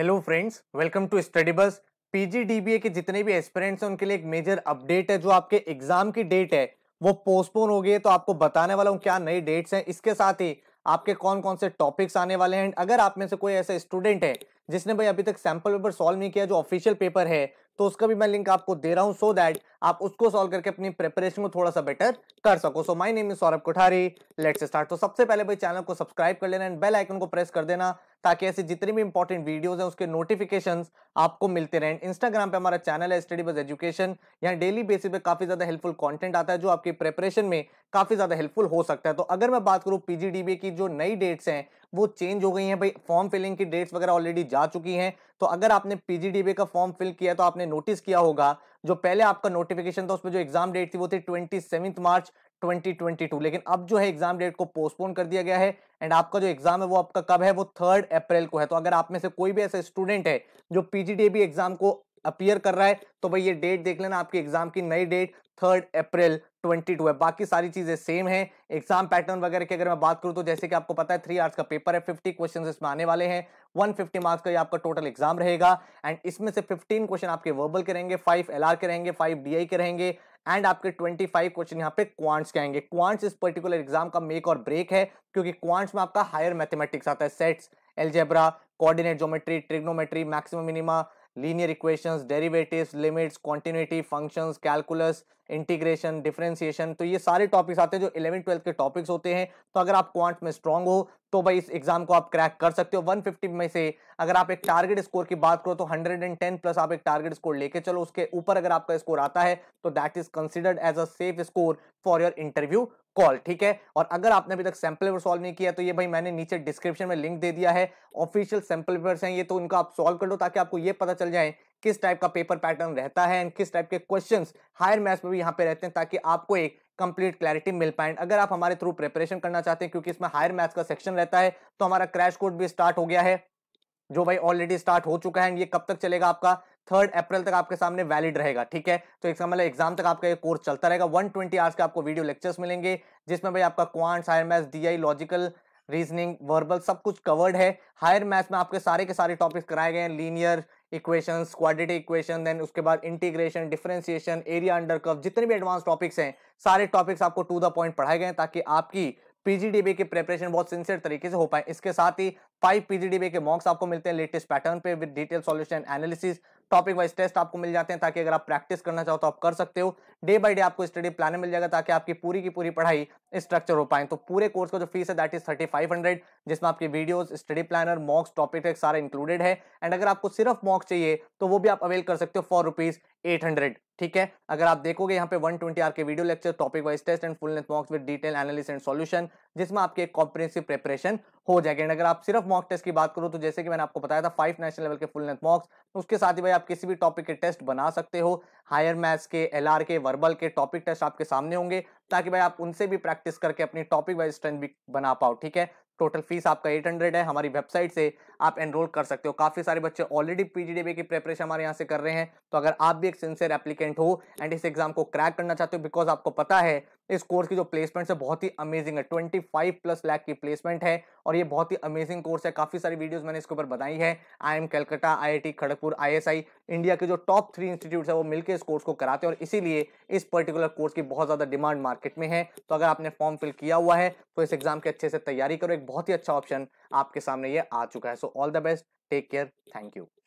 hello friends welcome to study बस PGDBA के जितने भी एस्पिरेंट्स हैं उनके लिए एक मेजर अपडेट है जो आपके एग्जाम की डेट है वो पोस्टपोन हो गई है तो आपको बताने वाला हूँ क्या नई डेट्स हैं इसके साथ ही आपके कौन कौन से टॉपिक्स आने वाले हैं अगर आप में से कोई ऐसा स्टूडेंट है जिसने भाई अभी तक सैम्पल पेपर सॉल्व नहीं किया जो ऑफिशियल पेपर है तो उसका भी मैं लिंक आपको दे रहा हूं सो दैट आप उसको सॉल्व करके अपनी प्रिपरेशन को थोड़ा सा बेटर कर सको so my name is Saurabh Kothari let's start तो सबसे पहले भाई चैनल को सब्सक्राइब कर लेना एंड बेल आइकन को प्रेस कर देना ताकि ऐसे जितनी भी इंपॉर्टेंट वीडियोस हैं उसके नोटिफिकेशन आपको मिलते रहें इंस्टाग्राम पे हमारा चैनल है स्टडी बस एजुकेशन यहाँ डेली बेसिस पे काफी ज्यादा हेल्पफुल कंटेंट आता है जो आपकी प्रिपरेशन में काफी ज्यादा हेल्पफुल हो सकता है तो अगर मैं बात करूँ पीजीडीबी की जो नई डेट्स हैं वो चेंज हो गई हैं भाई फॉर्म फिलिंग की डेट्स वगैरह ऑलरेडी जा चुकी हैं तो अगर आपने पीजीडीबी का फॉर्म फिल किया तो आपने नोटिस किया होगा जो पहले आपका नोटिफिकेशन था उसमें जो एग्जाम डेट थी वो थी ट्वेंटी मार्च 2022 लेकिन अब जो है एग्जाम डेट को पोस्टपोन कर दिया गया है एंड आपका जो एग्जाम है वो आपका कब है वो थर्ड अप्रैल को है तो अगर आप में से कोई भी ऐसा स्टूडेंट है जो पीजीडीबी एग्जाम को अपियर कर रहा है तो भाई ये डेट देख लेना आपके एग्जाम की नई डेट थर्ड अप्रैल 22 है बाकी सारी चीजें सेम है एग्जाम पैटर्न वगैरह की अगर मैं बात करूं तो जैसे कि आपको पता है थ्री आर्ट्स का पेपर है फिफ्टी क्वेश्चन इसमें आने वाले हैं वन फिफ्टी मार्क्स का ये आपका टोटल एग्जाम रहेगा एंड इसमें से फिफ्टीन क्वेश्चन आपके वर्बल के रहेंगे फाइव एल के रहेंगे फाइव डीआई के रहेंगे एंड आपके 25 क्वेश्चन यहाँ पे क्वांट्स के आएंगे क्वांट्स इस पर्टिकुलर एग्जाम का मेक और ब्रेक है क्योंकि क्वांट्स में आपका हायर मैथमेटिक्स आता है sets algebra coordinate geometry trigonometry maximum minima linear equations, derivatives, limits, continuity, functions, calculus, integration differentiation तो ये सारे टॉपिक्स आते हैं जो इलेवन ट्वेल्थ के टॉपिक्स होते हैं तो अगर आप क्वांट में स्ट्रांग हो तो भाई इस एग्जाम को आप क्रैक कर सकते हो 150 में से अगर आप एक टारगेट स्कोर की बात करो तो 110 प्लस आप एक टारगेट स्कोर लेके चलो उसके ऊपर अगर आपका स्कोर आता है तो that is considered as a safe score for your interview call ठीक है और अगर आपने अभी तक सैंपल पेपर सॉल्व नहीं किया तो ये भाई मैंने नीचे डिस्क्रिप्शन में लिंक दे दिया है ऑफिशियल सैंपल पेपर्स हैं ये तो उनका आप सॉल्व कर लो ताकि आपको ये पता चल जाए किस टाइप का पेपर पैटर्न रहता है एंड किस टाइप के क्वेश्चन हायर मैथ्स में भी यहाँ पे रहते हैं ताकि आपको एक कंप्लीट क्लैरिटी मिल पाए अगर आप हमारे थ्रू प्रिपरेशन करना चाहते हैं क्योंकि इसमें हायर मैथ्स का सेक्शन रहता है तो हमारा क्रैश कोर्स भी स्टार्ट हो गया है जो भाई ऑलरेडी स्टार्ट हो चुका है ये कब तक चलेगा आपका थर्ड अप्रैल तक आपके सामने वैलिड रहेगा ठीक है तो इसका मतलब एग्जाम तक आपका ये कोर्स चलता रहेगा 120 ट्वेंटी आवर्स के आपको वीडियो लेक्चर्स मिलेंगे जिसमें भाई आपका quants higher maths DI logical reasoning verbal सब कुछ कवर्ड है हायर मैथ्स में आपके सारे के सारे टॉपिक्स कराए गए हैं लीनियर इक्वेशन क्वाडिटी इक्वेशन देन उसके बाद इंटीग्रेशन डिफ्रेंसिएशन एरिया अंडर कव जितने भी एडवांस टॉपिक्स हैं सारे टॉपिक्स आपको टू द पॉइंट पढ़ाए गए ताकि आपकी पीजीडीबी की प्रिपरेशन बहुत सिंसियर तरीके से हो पाए इसके साथ ही फाइव पीजीडीबी के मॉक्स आपको मिलते हैं लेटेस्ट पैटर्न पे with detail solution analysis topic wise test आपको मिल जाते हैं ताकि अगर आप प्रैक्टिस करना चाहो तो आप कर सकते हो डे बाई डे आपको स्टडी प्लान मिल जाएगा ताकि आपकी पूरी की पूरी पढ़ाई स्ट्रक्चर हो पाए तो पूरे कोर्स का जो फीस है that is thirty five hundred जिसमें आपकी videos study planner mocks topic सारा इंक्लूडेड है एंड अगर आपको सिर्फ मॉक्स चाहिए तो वो भी आप अवेल कर सकते हो फॉर रुपीज एट हंड्रेड ठीक है अगर आप देखोगे यहाँ पे 120 ट्वेंटी आर के video lecture topic wise test and full length mocks with detail analysis and solution जिसमें आपके एक कॉम्प्रेसिव प्रिपरेशन हो जाएगा एंड अगर आप सिर्फ मॉक टेस्ट की बात करो तो जैसे कि मैंने आपको बताया था फाइव नेशनल लेवल के फुल लेंथ मॉक्स उसके साथ ही भाई आप किसी भी टॉपिक के टेस्ट बना सकते हो हायर मैथ्स के एल के वर्बल के टॉपिक टेस्ट आपके सामने होंगे ताकि भाई आप उनसे भी प्रैक्टिस करके अपनी टॉपिक वाइज स्ट्रेंथ भी बना पाओ ठीक है टोटल फीस आपका हंड्रेड है हमारी वेबसाइट से आप एनरोल कर सकते हो काफ़ी सारे बच्चे ऑलरेडी पीजीडीबी की प्रेपरेशन हमारे यहाँ से कर रहे हैं तो अगर आप भी एक सिंसियर एप्लीकेंट हो एंड इस एग्जाम को क्रैक करना चाहते हो बिकॉज आपको पता है इस कोर्स की जो प्लेसमेंट है बहुत ही अमेजिंग है ट्वेंटी फाइव प्लस लैक की प्लेसमेंट है और ये बहुत ही अमेजिंग कोर्स है काफ़ी सारी वीडियोस मैंने इसके ऊपर बनाई है I M I T Kharagpur ISI India के जो टॉप थ्री इंस्टीट्यूट है वो मिलकर इस कोर्स को कराते हैं और इसीलिए इस पर्टिकुलर कोर्स की बहुत ज़्यादा डिमांड मार्केट में है तो अगर आपने फॉर्म फिल किया हुआ है तो इस एग्जाम की अच्छे से तैयारी करो एक बहुत ही अच्छा ऑप्शन आपके सामने ये आ चुका है सो all the best take care thank you